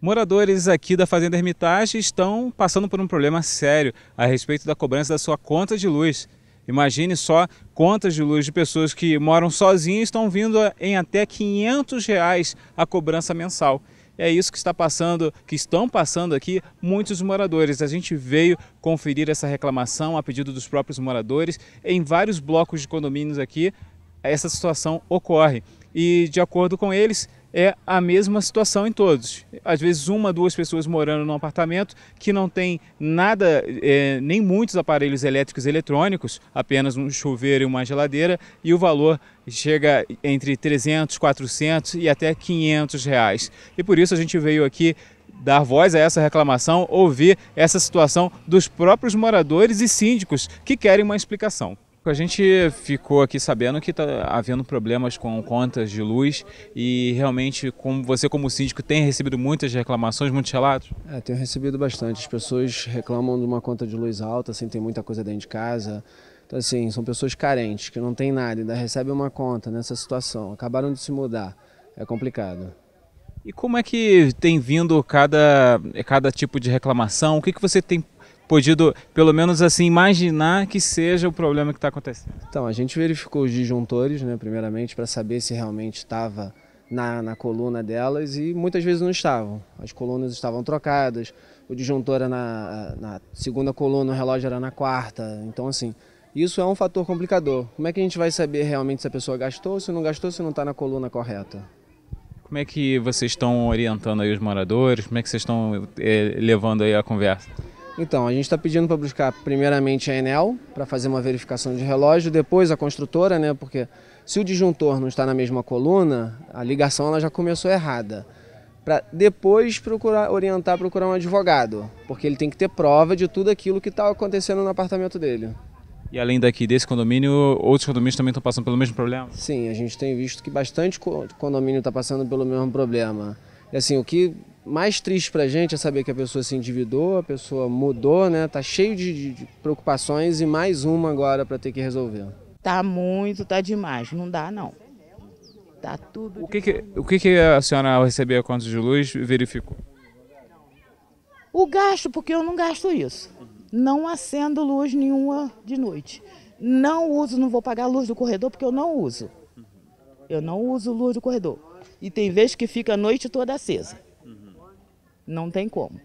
Moradores aqui da Fazenda Hermitage estão passando por um problema sério a respeito da cobrança da sua conta de luz. Imagine só contas de luz de pessoas que moram sozinhas estão vindo em até 500 reais a cobrança mensal. É isso que está passando, que estão passando aqui muitos moradores. A gente veio conferir essa reclamação a pedido dos próprios moradores em vários blocos de condomínios aqui. Essa situação ocorre e de acordo com eles, é a mesma situação em todos. Às vezes uma, duas pessoas morando num apartamento que não tem nada, é, nem muitos aparelhos elétricos e eletrônicos, apenas um chuveiro e uma geladeira, e o valor chega entre 300, 400 e até 500 reais. E por isso a gente veio aqui dar voz a essa reclamação, ouvir essa situação dos próprios moradores e síndicos que querem uma explicação. A gente ficou aqui sabendo que está havendo problemas com contas de luz e realmente, como você como síndico, tem recebido muitas reclamações, muitos relatos? É, tenho recebido bastante. As pessoas reclamam de uma conta de luz alta, assim, tem muita coisa dentro de casa. Então, assim, são pessoas carentes, que não tem nada, ainda recebem uma conta nessa situação. Acabaram de se mudar. É complicado. E como é que tem vindo cada, cada tipo de reclamação? O que, que você tem podido, pelo menos assim, imaginar que seja o problema que está acontecendo? Então, a gente verificou os disjuntores, né, primeiramente, para saber se realmente estava na, na, coluna delas e muitas vezes não estavam. As colunas estavam trocadas, o disjuntor era na, na segunda coluna, o relógio era na quarta. Então, assim, isso é um fator complicador. Como é que a gente vai saber realmente se a pessoa gastou, se não gastou, se não está na coluna correta? Como é que vocês estão orientando aí os moradores? Como é que vocês estão é, eh, levando aí a conversa? Então, a gente está pedindo para buscar primeiramente a Enel, para fazer uma verificação de relógio, depois a construtora, né? Porque se o disjuntor não está na mesma coluna, a ligação ela já começou errada. Para depois procurar orientar, procurar um advogado, porque ele tem que ter prova de tudo aquilo que está acontecendo no apartamento dele. E além daqui desse condomínio, outros condomínios também estão passando pelo mesmo problema? Sim, a gente tem visto que bastante condomínio está passando pelo mesmo problema. E assim, o que mais triste para a gente é saber que a pessoa se endividou, a pessoa mudou, né? Tá cheio de, de preocupações e mais uma agora para ter que resolver. Tá muito, tá demais, não dá não. Tá tudo. O que, que o que, que a senhora ao receber a conta de luz verificou? O gasto, porque eu não gasto isso. Não acendo luz nenhuma de noite. Não uso, não vou pagar a luz do corredor porque eu não uso. Eu não uso luz do corredor. E tem vezes que fica a noite toda acesa. Não tem como.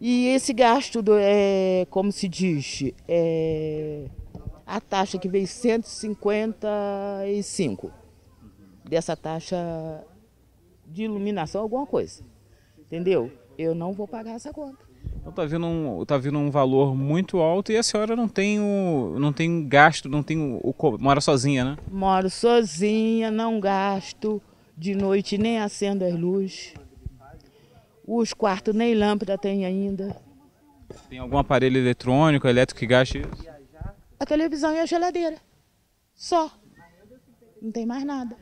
E esse gasto, do, é, como se diz, é, a taxa que vem 155 dessa taxa de iluminação, alguma coisa. Entendeu? Eu não vou pagar essa conta. Então tá vindo um, tá vindo um valor muito alto e a senhora não tem o, não tem gasto, não tem o, o mora sozinha, né? Moro sozinha, não gasto de noite nem acendo as luzes. Os quartos nem lâmpada tem ainda. Tem algum aparelho eletrônico, elétrico que gaste isso? A televisão e a geladeira. Só. Não tem mais nada.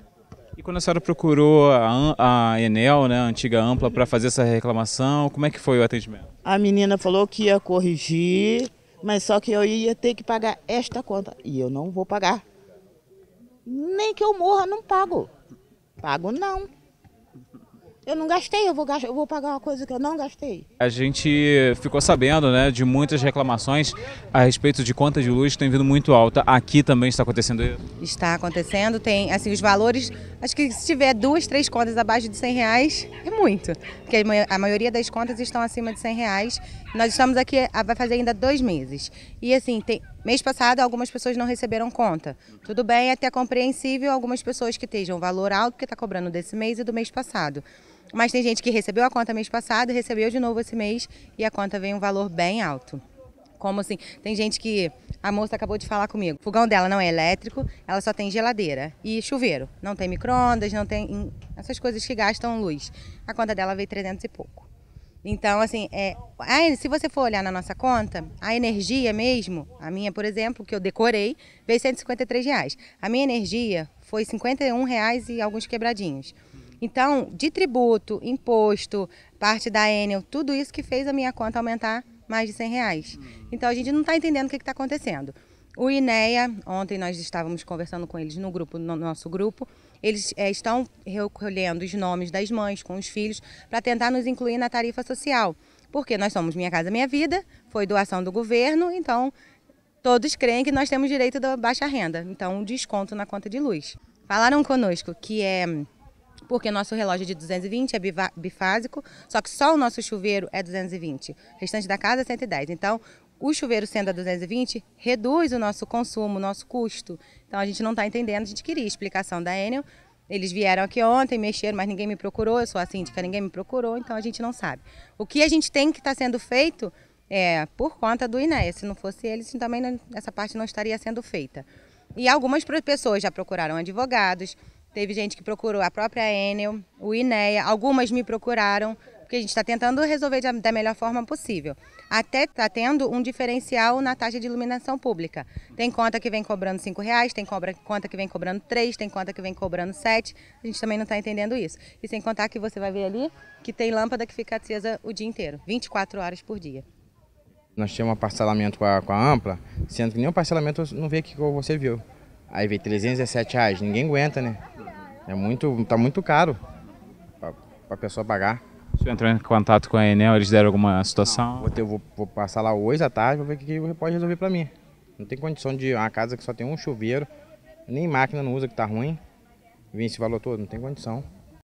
E quando a senhora procurou a, a Enel, né, a antiga Ampla, para fazer essa reclamação, como é que foi o atendimento? A menina falou que ia corrigir, mas só que eu ia ter que pagar esta conta. E eu não vou pagar. Nem que eu morra, não pago. Pago não. Eu não gastei, eu vou, gastar, eu vou pagar uma coisa que eu não gastei. A gente ficou sabendo né, de muitas reclamações a respeito de conta de luz que tem vindo muito alta. Aqui também está acontecendo isso? Está acontecendo, tem assim, os valores, acho que se tiver duas, três contas abaixo de 100 reais, é muito. Porque a maioria das contas estão acima de 100 reais. Nós estamos aqui, ah, vai fazer ainda dois meses. E assim, tem, mês passado algumas pessoas não receberam conta. Tudo bem, é até compreensível algumas pessoas que estejam valor alto, que está cobrando desse mês e do mês passado. Mas tem gente que recebeu a conta mês passado, recebeu de novo esse mês e a conta vem um valor bem alto. Como assim? Tem gente que a moça acabou de falar comigo. O fogão dela não é elétrico, ela só tem geladeira e chuveiro. Não tem micro-ondas, não tem essas coisas que gastam luz. A conta dela veio 300 e pouco. Então, assim, é, se você for olhar na nossa conta, a energia mesmo, a minha, por exemplo, que eu decorei, veio 153 reais. A minha energia foi 51 reais e alguns quebradinhos. Então, de tributo, imposto, parte da Enel, tudo isso que fez a minha conta aumentar mais de 100 reais. Então, a gente não está entendendo o que está acontecendo. O INEA, ontem nós estávamos conversando com eles no grupo, no nosso grupo, eles é, estão recolhendo os nomes das mães com os filhos para tentar nos incluir na tarifa social. Porque nós somos Minha Casa Minha Vida, foi doação do governo, então todos creem que nós temos direito da baixa renda, então um desconto na conta de luz. Falaram conosco que é porque nosso relógio é de 220, é bifásico, só que só o nosso chuveiro é 220, o restante da casa é 110. Então, o chuveiro sendo a 220 reduz o nosso consumo, o nosso custo. Então, a gente não está entendendo, a gente queria a explicação da Enel. Eles vieram aqui ontem, mexeram, mas ninguém me procurou, eu sou a síndica, ninguém me procurou, então a gente não sabe. O que a gente tem que está sendo feito é, por conta do INEA. Se não fosse eles, também não, essa parte não estaria sendo feita. E algumas pessoas já procuraram advogados, Teve gente que procurou a própria Enel, o INEA, algumas me procuraram, porque a gente está tentando resolver da melhor forma possível. Até está tendo um diferencial na taxa de iluminação pública. Tem conta que vem cobrando R$ reais, tem conta que vem cobrando R$ tem conta que vem cobrando R$ A gente também não está entendendo isso. E sem contar que você vai ver ali que tem lâmpada que fica acesa o dia inteiro, 24 horas por dia. Nós tínhamos um parcelamento com a, com a Ampla, sendo que nenhum parcelamento não veio que você viu. Aí vem 317 reais, ninguém aguenta, né? É muito, tá muito caro para a pessoa pagar. Você entrou em contato com a Enel, eles deram alguma situação? Não, vou, ter, vou, vou, passar lá hoje à tarde, vou ver o que pode resolver para mim. Não tem condição de uma casa que só tem um chuveiro, nem máquina não usa que tá ruim, vir esse valor todo, não tem condição.